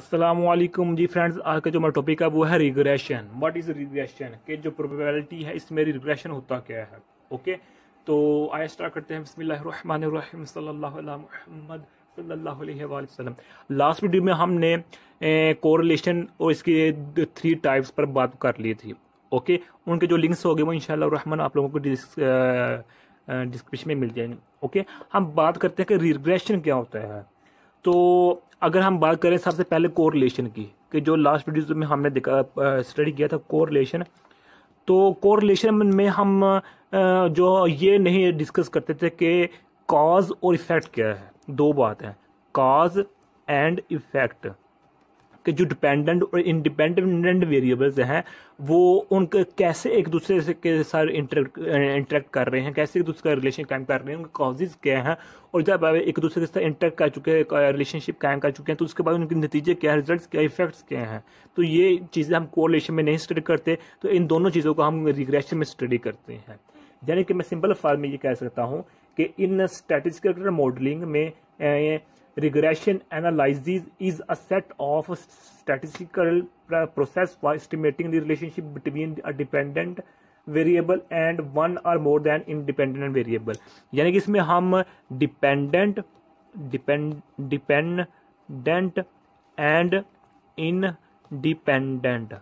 असलम जी friends आज का जो मेरा टॉपिक है वो है रिग्रेशन व्हाट इज़ रिग्रेशन के जो प्रोबेबिलिटी है इसमें रिग्रेशन होता क्या है ओके तो आया स्टार्ट करते हैं बसमिल्लाम सल्लाहमद सल्लाम लास्ट वीडियो में हमने कोरिलेशन और इसके थ्री टाइप्स पर बात कर ली थी ओके उनके जो लिंक्स हो गए वो इन आप लोगों को डिस्क्रिप्शन में मिल जाएंगे ओके हम बात करते हैं कि रिग्रेशन क्या होता है तो अगर हम बात करें सबसे पहले कोरिलेशन की कि जो लास्ट वीडियो में हमने स्टडी किया था कोरिलेशन तो कोरिलेशन में हम जो ये नहीं डिस्कस करते थे कि काज़ और इफेक्ट क्या है दो बात है काज़ एंड इफेक्ट कि जो डिपेंडेंट और इंडिपेंडेंट वेरिएबल्स हैं वो उनके कैसे एक दूसरे से के साथ इंटरेक्ट इंटरेक्ट कर रहे हैं कैसे एक दूसरे का रिलेशन कायम कर रहे हैं उनके कॉजेज़ क्या हैं और जब एक दूसरे के साथ इंटरेक्ट कर चुके हैं रिलेशनशिप कायम कर चुके हैं तो उसके बाद उनके नतीजे क्या है रिजल्ट क्या इफेक्ट्स क्या हैं तो ये चीज़ें हम कोरिलेशन में नहीं स्टडी करते तो इन दोनों चीज़ों को हम रिग्रेशन में स्टडी करते हैं यानी कि मैं सिंपल फॉर्म में ये कह सकता हूँ कि इन स्टैटिस्टिकल मॉडलिंग में regression analysis is a set of statistical process for estimating the relationship between a dependent variable and one और मोर देन इंडिपेंडेंट वेरिएबल यानी कि इसमें हम dependent depend dependent and independent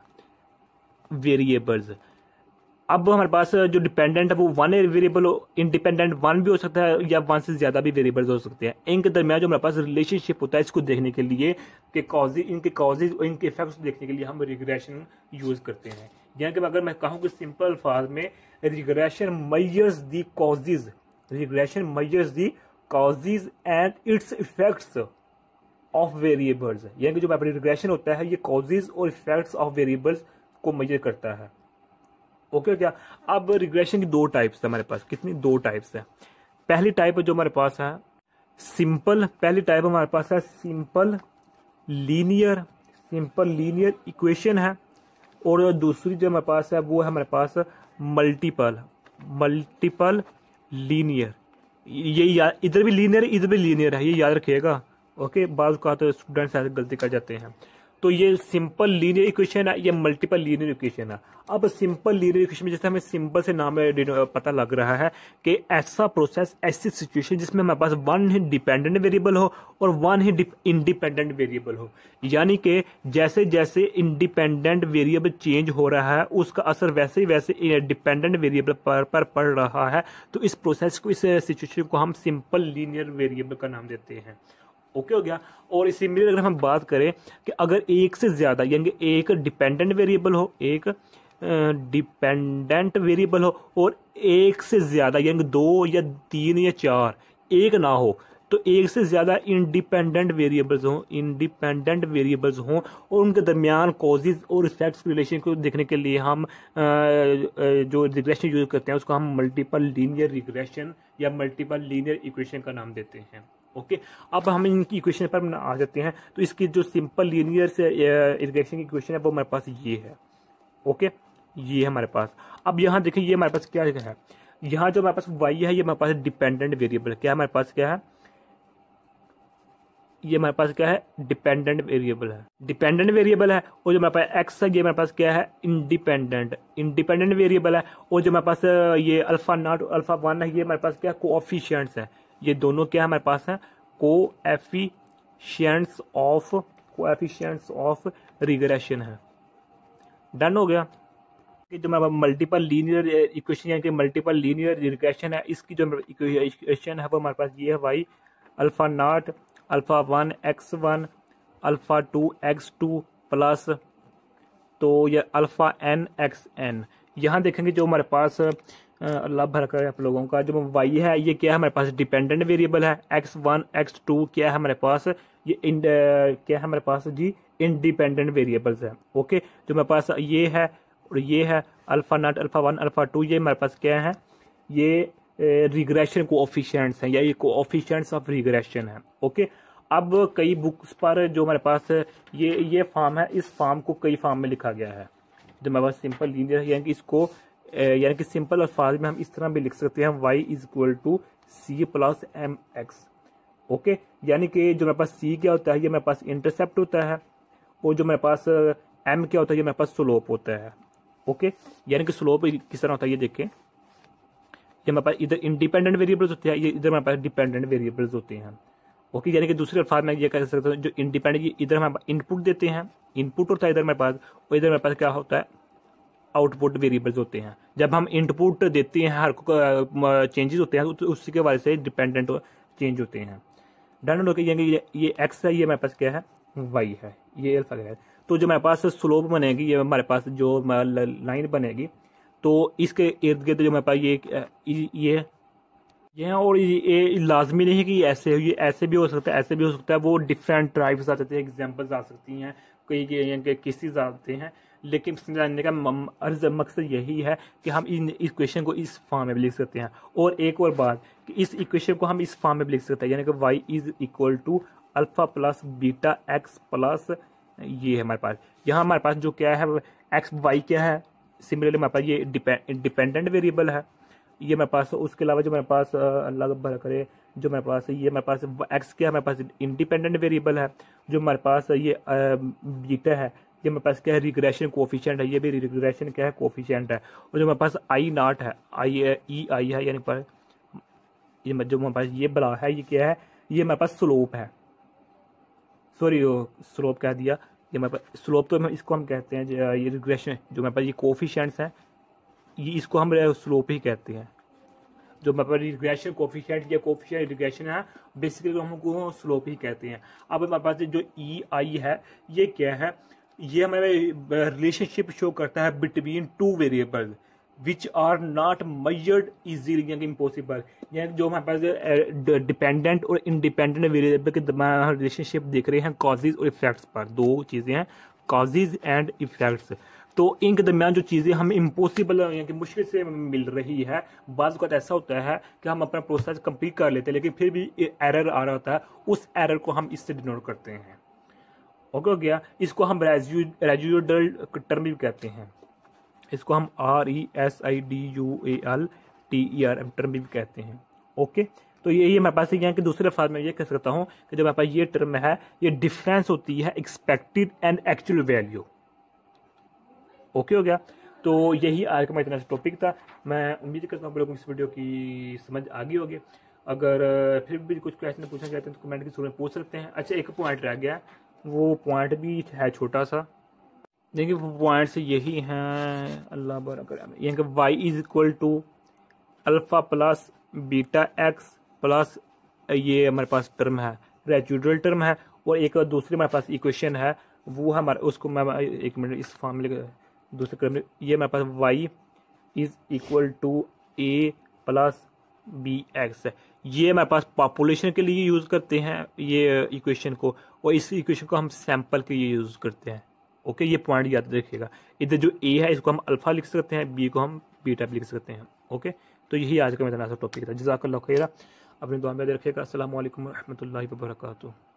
variables अब हमारे पास जो डिपेंडेंट है वो वन वेरिएबल इंडिपेंडेंट वन भी हो सकता है या वन से ज़्यादा भी वेरिएबल्स हो सकते हैं इनके दरमियान जो हमारे पास रिलेशनशिप होता है इसको देखने के लिए के कॉजे इनके कॉजेज और इनके इफेक्ट्स देखने के लिए हम रिग्रेशन यूज़ करते हैं यानी कि अगर मैं कहूँ कि सिंपल फॉर्म में regression measures the causes regression measures the causes and its effects of variables यानी कि जो रिग्रेशन होता है ये कॉजेज और इफेक्ट्स ऑफ वेरिएबल्स को मैयर करता है ओके क्या अब रिग्रेशन की दो टाइप्स है हमारे पास कितनी दो टाइप्स है पहली टाइप जो हमारे पास है सिंपल पहली टाइप हमारे पास है simple linear simple linear equation है और दूसरी जो हमारे पास है वो है हमारे पास मल्टीपल मल्टीपल लीनियर ये इधर भी लीनियर इधर भी लीनियर है ये याद रखिएगा ओके बाद तो स्टूडेंट्स ऐसे गलती कर जाते हैं तो ये सिंपल लीनियर इक्वेशन है या मल्टीपल लीनियर इक्वेशन है अब सिंपल लीनियर इक्वेशन में जैसे हमें सिंपल से नाम पता लग रहा है कि ऐसा प्रोसेस ऐसी सिचुएशन जिसमें हमारे पास वन ही डिपेंडेंट वेरिएबल हो और वन ही इंडिपेंडेंट वेरिएबल हो यानी कि जैसे जैसे इंडिपेंडेंट वेरिएबल चेंज हो रहा है उसका असर वैसे ही वैसे डिपेंडेंट वेरिएबल पर पर पड़ रहा है तो इस प्रोसेस को इस सिचुएशन को हम सिंपल लीनियर वेरिएबल का नाम देते हैं ओके हो गया और इसी में अगर हम बात करें कि अगर एक से ज़्यादा यानी एक डिपेंडेंट वेरिएबल हो एक डिपेंडेंट वेरिएबल हो और एक से ज़्यादा यानी दो या तीन या चार एक ना हो तो एक से ज़्यादा इंडिपेंडेंट वेरिएबल्स हों इंडिपेंडेंट वेरिएबल्स हों और उनके दरमियान कॉजेज और इफेक्ट्स रिलेशन को देखने के लिए हम जो रिग्रेशन यूज़ करते हैं उसको हम मल्टीपल लीनियर रिग्रेशन या मल्टीपल लीनियर इक्वेशन का नाम देते हैं ओके अब हम इनकी इक्वेशन पर आ जाते हैं तो इसकी जो सिंपल लीनियर इरीगेशन की इक्वेशन है वो हमारे पास ये है ओके ये हमारे पास अब यहाँ देखिए ये हमारे पास क्या है यहाँ जो हमारे पास वाई है ये हमारे पास डिपेंडेंट वेरिएबल क्या हमारे पास क्या है ये हमारे पास क्या है डिपेंडेंट वेरिएबल है डिपेंडेंट वेरिएबल है और जो हमारे पास एक्स है ये हमारे पास क्या है इंडिपेंडेंट इंडिपेंडेंट वेरिएबल है और जो हमारे पास ये अल्फा नॉट अल्फा वन है ये हमारे पास क्या कोऑफिशियंट्स है ये दोनों क्या हमारे पास हैं को coefficients of coefficients of regression है डन हो गया कि जो हमारा मल्टीपल लीनियर इक्वेशन यानी कि मल्टीपल लीनियर रिग्रेशन है इसकी जो इक्वेशन है वो हमारे पास ये है Y alpha naught alpha one X one alpha two X two plus तो ये अल्फ़ा एन एक्स एन यहाँ देखेंगे जो हमारे पास अल्लाह भर कर आप लोगों का जो वाई है ये क्या है हमारे पास डिपेंडेंट वेरिएबल है एक्स वन एक्स टू क्या है हमारे पास ये इन क्या है हमारे पास जी इंडिपेंडेंट वेरिएबल्स है ओके जो हमारे पास ये है और ये है alpha naught alpha one alpha two ये हमारे पास क्या है ये रिग्रेशन कोऑफिशिएंट्स हैं या ये को कोऑफिशिएंट्स ऑफ रिग्रेशन है ओके अब कई बुक्स पर जो हमारे पास ये ये फार्म है इस फार्म को कई फार्म में लिखा गया है जो हमारे पास सिंपल लीनियर है यानी कि इसको यानी कि सिंपल अल्फाज में हम इस तरह भी लिख सकते हैं Y is equal to C plus M X okay यानी कि जो मेरे पास सी क्या होता है ये मेरे पास इंटरसेप्ट होता है और जो मेरे पास एम क्या होता है ये मेरे पास स्लोप होता है ओके यानी कि स्लोप किस तरह होता है ये देखें ये मेरे पास इधर इंडिपेंडेंट वेरिएबल्स होते हैं ये इधर मेरे पास डिपेंडेंट वेरिएबल्स होते हैं ओके यानी कि दूसरे अल्फाज में ये कह सकता हूँ जो इंडिपेंडेंट इधर हम इनपुट देते हैं इनपुट होता है इधर मेरे पास और इधर मेरे पास क्या होता है आउटपुट वेरिएबल्स होते हैं जब हम इनपुट देते हैं हर चेंजेस होते हैं तो उसी के बारे से डिपेंडेंट चेंज होते हैं डन होकर ये ये एक्स है ये हमारे पास क्या है वाई है ये अल्फा है तो जो हमारे पास स्लोप बनेगी ये हमारे पास जो लाइन बनेगी तो इसके इर्द गिर्द जो हमारे पास ये ये ये हैं और ये लाजमी नहीं है कि ऐसे ये ऐसे भी हो सकता है ऐसे भी हो सकता है वो डिफरेंट ट्राइब्स आ सकते हैं एग्जाम्पल्स आ सकती हैं कई कि, किसी आते हैं लेकिन जानने का अर्ज मकसद यही है कि हम इन इक्वेशन को इस फॉर्म में भी लिख सकते हैं और एक और बात कि इस इक्वेशन को हम इस फॉर्म में भी लिख सकते हैं यानी कि Y is equal to alpha plus beta X plus ये है हमारे पास यहाँ हमारे पास जो क्या है एक्स वाई क्या है सिमिलरली हमारे पास ये डिपेंडेंट वेरिएबल है ये मेरे पास उसके अलावा जो मेरे पास अल्लाह भर करे जो मेरे पास ये मेरे पास एक्स क्या है मेरे पास इंडिपेंडेंट वेरिएबल है जो मेरे पास ये बीटा है ये मेरे पास क्या है रिग्रेशन कोफिशेंट है ये भी रिग्रेशन क्या है कोफिशेंट है और जो मेरे पास आई नाट है आई ई आई है यानी पर ये जो मेरे पास ये बला है ये क्या है ये मेरे पास स्लोप है सॉरी स्लोप कह दिया ये मेरे पास स्लोप तो इसको हम कहते हैं ये रिग्रेशन जो मेरे पास ये कोफिशेंट्स हैं ये इसको हम स्लोप ही कहते हैं जो मेरे पास रिग्रेशन कोफिशेंट या कोफिशेंट रिग्रेशन है बेसिकली तो हम उनको स्लोप ही कहते हैं अब हमारे पास जो ई e, आई है ये क्या है ये हमें रिलेशनशिप शो करता है between two variable which are not measured easily यानी इम्पॉसिबल यानी जो हमारे पास डिपेंडेंट और इंडिपेंडेंट वेरिएबल के दरमियान रिलेशनशिप देख रहे हैं कॉजेज और इफेक्ट्स पर दो चीज़ें हैं कॉजेज एंड इफेक्ट्स तो इनके दरमियान जो चीज़ें हमें इम्पॉसिबल यानी कि मुश्किल से मिल रही है बाद का ऐसा होता है कि हम अपना प्रोसेस कंप्लीट कर लेते हैं लेकिन फिर भी एरर आ रहा होता है उस एरर को हम इससे डिनोट करते हैं ओके हो गया इसको हम रेजुडल टर्म भी कहते हैं इसको हम R E S I D U A L T E R M term भी कहते हैं ओके तो ये ये मेरे पास यहाँ के दूसरे अल्फाज में ये कह सकता हूँ कि जब हमारे पास ये टर्म है ये डिफरेंस होती है expected and actual value okay हो गया तो यही आज का मेरा इतना टॉपिक था मैं उम्मीद करता हूँ आप लोगों को इस वीडियो की समझ आ गई होगी अगर फिर भी कुछ क्वेश्चन पूछना चाहते हैं तो कमेंट के थ्रू में पूछ सकते हैं अच्छा एक पॉइंट रह गया वो पॉइंट भी है छोटा सा देखिए पॉइंट्स यही हैं अल्लाह बरकर कर Y is equal to alpha plus beta X plus ये हमारे पास टर्म है रेचुडल टर्म है और एक दूसरी हमारे पास इक्वेशन है वो हमारे उसको मैं एक मिनट इस फॉर्मूले दूसरे क्रम ये हमारे पास Y is equal to A plus B X ये हमारे पास पॉपुलेशन के लिए यूज़ करते हैं ये इक्वेशन को और इस इक्वेशन को हम सैंपल के लिए यूज़ करते हैं ओके ये पॉइंट याद रखिएगा इधर जो ए है इसको हम अल्फा लिख सकते हैं बी को हम बी टाइप लिख सकते हैं ओके तो यही आज का मेरा टॉपिक था जजाकल्ला खैरा अपनी दुआ में याद रखिएगा असल वरहमल वर्का